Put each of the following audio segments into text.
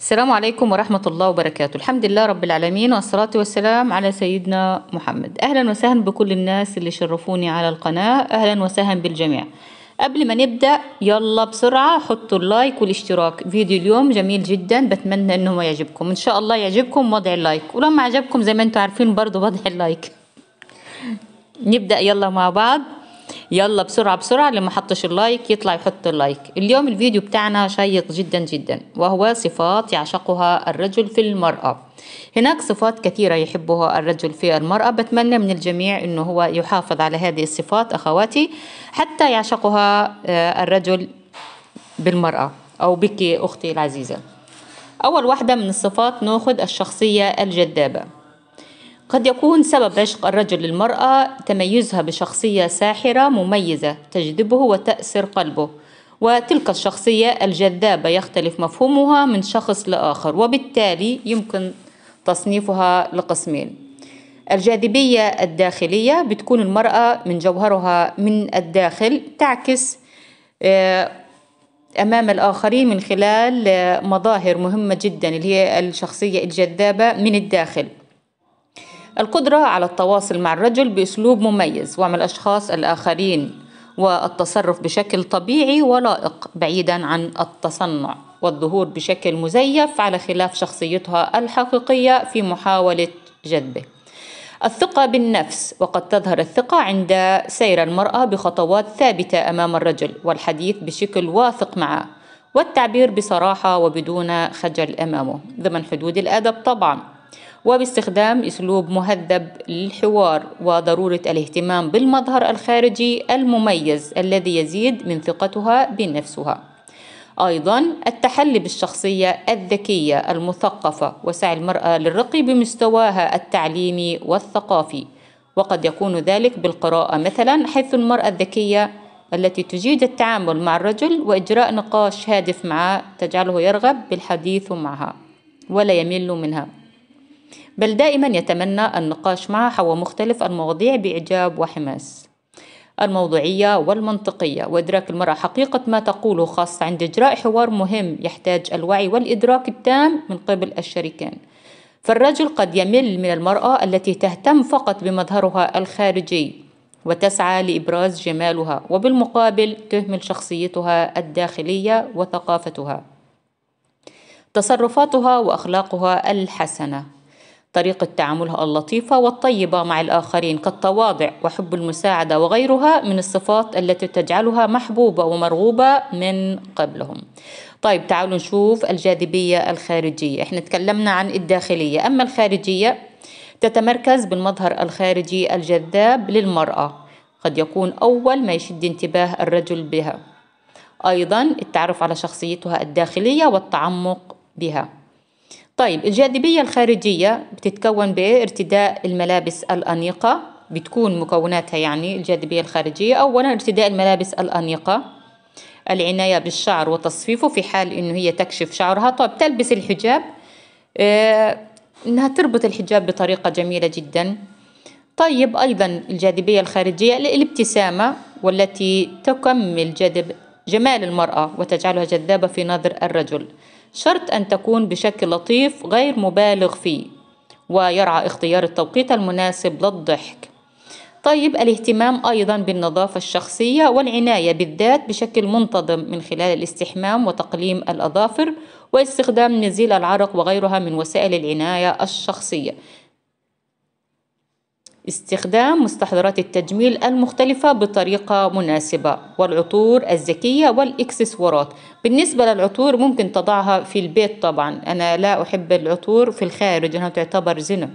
السلام عليكم ورحمة الله وبركاته الحمد لله رب العالمين والصلاة والسلام على سيدنا محمد أهلا وسهلا بكل الناس اللي شرفوني على القناة أهلا وسهلا بالجميع قبل ما نبدأ يلا بسرعة حطوا اللايك والاشتراك فيديو اليوم جميل جدا بتمنى انه ما يعجبكم ان شاء الله يعجبكم وضع اللايك ولما عجبكم زي ما انتم عارفين برضو وضع اللايك نبدأ يلا مع بعض يلا بسرعة بسرعة اللي ما حطش اللايك يطلع يحط اللايك اليوم الفيديو بتاعنا شيق جدا جدا وهو صفات يعشقها الرجل في المرأة هناك صفات كثيرة يحبها الرجل في المرأة بتمنى من الجميع أنه هو يحافظ على هذه الصفات أخواتي حتى يعشقها آه، الرجل بالمرأة أو بك أختي العزيزة أول واحدة من الصفات ناخذ الشخصية الجذابة قد يكون سبب عشق الرجل للمرأة تميزها بشخصية ساحرة مميزة تجذبه وتأسر قلبه وتلك الشخصية الجذابة يختلف مفهومها من شخص لآخر وبالتالي يمكن تصنيفها لقسمين الجاذبية الداخلية بتكون المرأة من جوهرها من الداخل تعكس آه، أمام الآخرين من خلال آه، مظاهر مهمة جدا اللي هي الشخصية الجذابة من الداخل القدرة على التواصل مع الرجل بأسلوب مميز ومع الأشخاص الآخرين والتصرف بشكل طبيعي ولائق بعيدا عن التصنع والظهور بشكل مزيف على خلاف شخصيتها الحقيقية في محاولة جذبه الثقة بالنفس وقد تظهر الثقة عند سير المرأة بخطوات ثابتة أمام الرجل والحديث بشكل واثق معه والتعبير بصراحة وبدون خجل أمامه ضمن حدود الأدب طبعاً وباستخدام أسلوب مهذب للحوار وضرورة الاهتمام بالمظهر الخارجي المميز الذي يزيد من ثقتها بنفسها أيضا التحلي بالشخصية الذكية المثقفة وسعي المرأة للرقي بمستواها التعليمي والثقافي وقد يكون ذلك بالقراءة مثلا حيث المرأة الذكية التي تجيد التعامل مع الرجل وإجراء نقاش هادف معه تجعله يرغب بالحديث معها ولا يمل منها بل دائما يتمنى النقاش معها حول مختلف المواضيع بإعجاب وحماس الموضوعية والمنطقية وإدراك المرأة حقيقة ما تقوله خاصة عند إجراء حوار مهم يحتاج الوعي والإدراك التام من قبل الشريكين فالرجل قد يمل من المرأة التي تهتم فقط بمظهرها الخارجي وتسعى لإبراز جمالها وبالمقابل تهمل شخصيتها الداخلية وثقافتها تصرفاتها وأخلاقها الحسنة طريقة تعاملها اللطيفة والطيبة مع الآخرين كالتواضع وحب المساعدة وغيرها من الصفات التي تجعلها محبوبة ومرغوبة من قبلهم طيب تعالوا نشوف الجاذبية الخارجية احنا تكلمنا عن الداخلية أما الخارجية تتمركز بالمظهر الخارجي الجذاب للمرأة قد يكون أول ما يشد انتباه الرجل بها أيضا التعرف على شخصيتها الداخلية والتعمق بها طيب الجاذبية الخارجية بتتكون بارتداء الملابس الأنيقة بتكون مكوناتها يعني الجاذبية الخارجية أولا ارتداء الملابس الأنيقة العناية بالشعر وتصفيفه في حال إنه هي تكشف شعرها طب تلبس الحجاب آه إنها تربط الحجاب بطريقة جميلة جدا طيب أيضا الجاذبية الخارجية الابتسامة والتي تكمل جذب جمال المرأة وتجعلها جذابة في نظر الرجل شرط أن تكون بشكل لطيف غير مبالغ فيه ويرعى اختيار التوقيت المناسب للضحك طيب الاهتمام أيضا بالنظافة الشخصية والعناية بالذات بشكل منتظم من خلال الاستحمام وتقليم الأظافر واستخدام نزيل العرق وغيرها من وسائل العناية الشخصية استخدام مستحضرات التجميل المختلفة بطريقة مناسبة والعطور الذكية والإكسسوارات بالنسبة للعطور ممكن تضعها في البيت طبعا أنا لا أحب العطور في الخارج أنها تعتبر زنا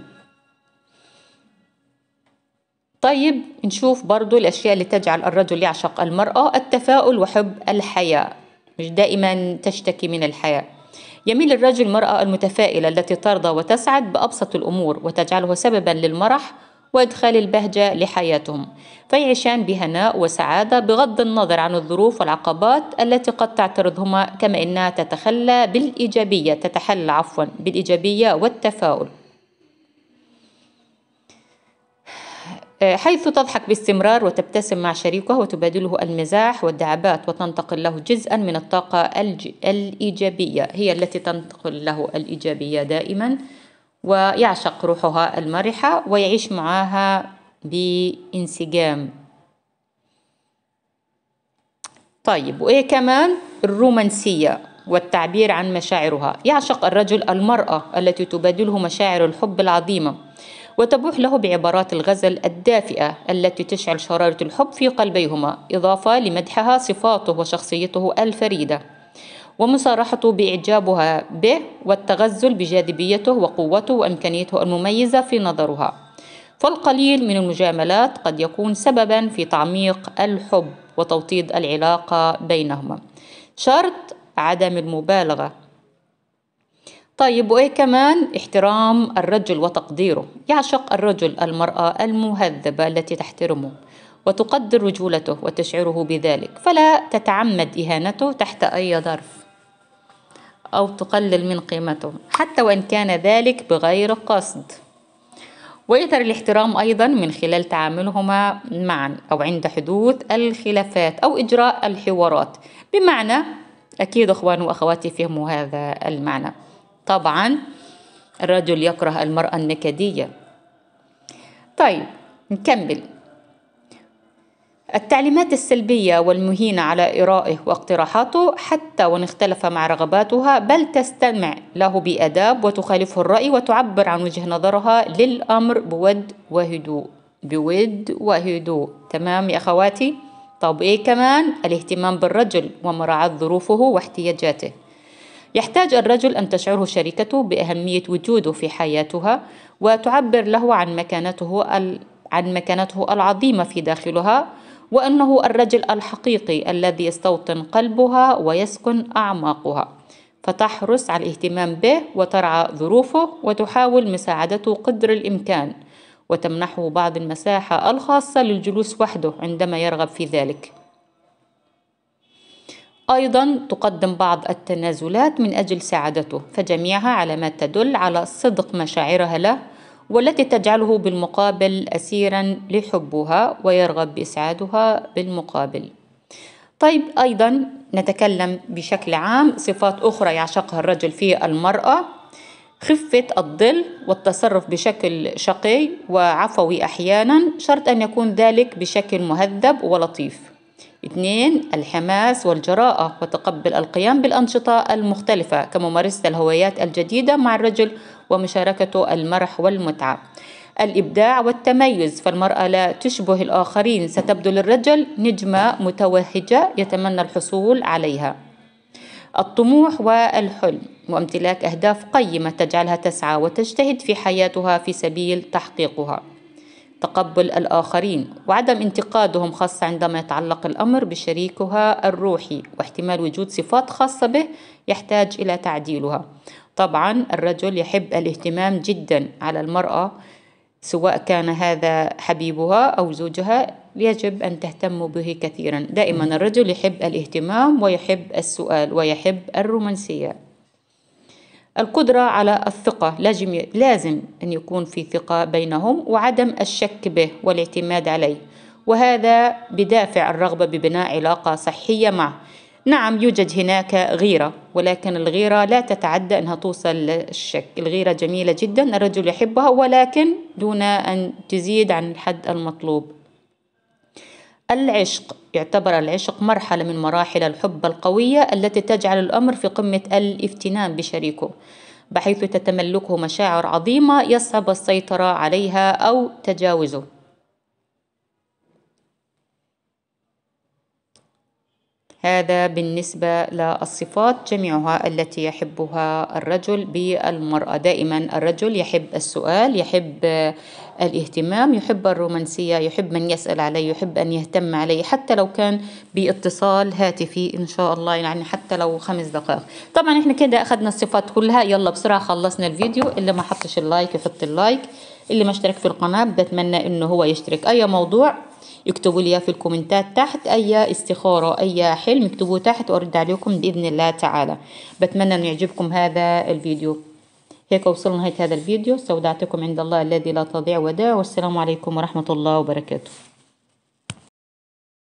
طيب نشوف برضو الأشياء اللي تجعل الرجل يعشق المرأة التفاؤل وحب الحياة مش دائما تشتكي من الحياة يميل الرجل المرأة المتفائلة التي ترضى وتسعد بأبسط الأمور وتجعله سببا للمرح وإدخال البهجة لحياتهم فيعيشان بهناء وسعادة بغض النظر عن الظروف والعقبات التي قد تعترضهما كما إنها تتخلى بالإيجابية تتحلى عفوا بالإيجابية والتفاؤل آه، حيث تضحك باستمرار وتبتسم مع شريكها وتبادله المزاح والدعابات وتنتقل له جزءا من الطاقة الإيجابية هي التي تنتقل له الإيجابية دائما ويعشق روحها المرحة ويعيش معها بانسجام طيب وإيه كمان الرومانسية والتعبير عن مشاعرها يعشق الرجل المرأة التي تبادله مشاعر الحب العظيمة وتبوح له بعبارات الغزل الدافئة التي تشعل شرارة الحب في قلبيهما إضافة لمدحها صفاته وشخصيته الفريدة ومصارحته بإعجابها به والتغزل بجاذبيته وقوته وإمكانيته المميزة في نظرها فالقليل من المجاملات قد يكون سببا في تعميق الحب وتوطيد العلاقة بينهما شرط عدم المبالغة طيب وإيه كمان احترام الرجل وتقديره يعشق الرجل المرأة المهذبة التي تحترمه وتقدر رجولته وتشعره بذلك فلا تتعمد إهانته تحت أي ظرف أو تقلل من قيمته حتى وإن كان ذلك بغير قصد ويظهر الاحترام أيضا من خلال تعاملهما معا أو عند حدوث الخلافات أو إجراء الحوارات بمعنى أكيد أخواني وأخواتي فهموا هذا المعنى طبعا الرجل يكره المرأة النكدية طيب نكمل التعليمات السلبية والمهينة على إرائه واقتراحاته حتى وإن اختلف مع رغباتها بل تستمع له بأداب وتخالفه الرأي وتعبر عن وجه نظرها للأمر بود وهدوء بود وهدوء تمام يا أخواتي؟ طب إيه كمان؟ الاهتمام بالرجل ومراعاة ظروفه واحتياجاته يحتاج الرجل أن تشعره شريكته بأهمية وجوده في حياتها وتعبر له عن مكانته عن مكانته العظيمة في داخلها وانه الرجل الحقيقي الذي يستوطن قلبها ويسكن اعماقها فتحرص على الاهتمام به وترعى ظروفه وتحاول مساعدته قدر الامكان وتمنحه بعض المساحه الخاصه للجلوس وحده عندما يرغب في ذلك أيضا تقدم بعض التنازلات من أجل سعادته فجميعها علامات تدل على صدق مشاعرها له والتي تجعله بالمقابل أسيرا لحبها ويرغب بإسعادها بالمقابل طيب أيضا نتكلم بشكل عام صفات أخرى يعشقها الرجل في المرأة خفة الظل والتصرف بشكل شقي وعفوي أحيانا شرط أن يكون ذلك بشكل مهذب ولطيف اثنين الحماس والجراءة وتقبل القيام بالأنشطة المختلفة كممارسة الهوايات الجديدة مع الرجل ومشاركته المرح والمتعة الإبداع والتميز فالمرأة لا تشبه الآخرين ستبدو للرجل نجمة متوهجة يتمنى الحصول عليها الطموح والحلم وامتلاك أهداف قيمة تجعلها تسعى وتجتهد في حياتها في سبيل تحقيقها تقبل الآخرين وعدم انتقادهم خاصة عندما يتعلق الأمر بشريكها الروحي واحتمال وجود صفات خاصة به يحتاج إلى تعديلها طبعا الرجل يحب الاهتمام جدا على المرأة سواء كان هذا حبيبها أو زوجها يجب أن تهتم به كثيرا دائما الرجل يحب الاهتمام ويحب السؤال ويحب الرومانسية القدرة على الثقة لازم لازم أن يكون في ثقة بينهم وعدم الشك به والاعتماد عليه وهذا بدافع الرغبة ببناء علاقة صحية معه نعم يوجد هناك غيرة ولكن الغيرة لا تتعدى أنها توصل للشك الغيرة جميلة جدا الرجل يحبها ولكن دون أن تزيد عن الحد المطلوب العشق يعتبر العشق مرحلة من مراحل الحب القوية التي تجعل الأمر في قمة الافتنان بشريكه بحيث تتملكه مشاعر عظيمة يصعب السيطرة عليها أو تجاوزه هذا بالنسبة للصفات جميعها التي يحبها الرجل بالمرأة دائما الرجل يحب السؤال يحب الاهتمام يحب الرومانسية يحب من يسأل عليه يحب أن يهتم عليه حتى لو كان باتصال هاتفي إن شاء الله يعني حتى لو خمس دقائق طبعا احنا كده أخذنا الصفات كلها يلا بسرعة خلصنا الفيديو اللي ما حطش اللايك يحط اللايك اللي ما اشترك في القناة بتمنى انه هو يشترك اي موضوع اكتبوا لي في الكومنتات تحت اي استخارة اي حلم اكتبوه تحت وارد عليكم باذن الله تعالى بتمنى ان يعجبكم هذا الفيديو هيك وصلنا نهاية هذا الفيديو استودعتكم عند الله الذي لا تضيع وداع والسلام عليكم ورحمة الله وبركاته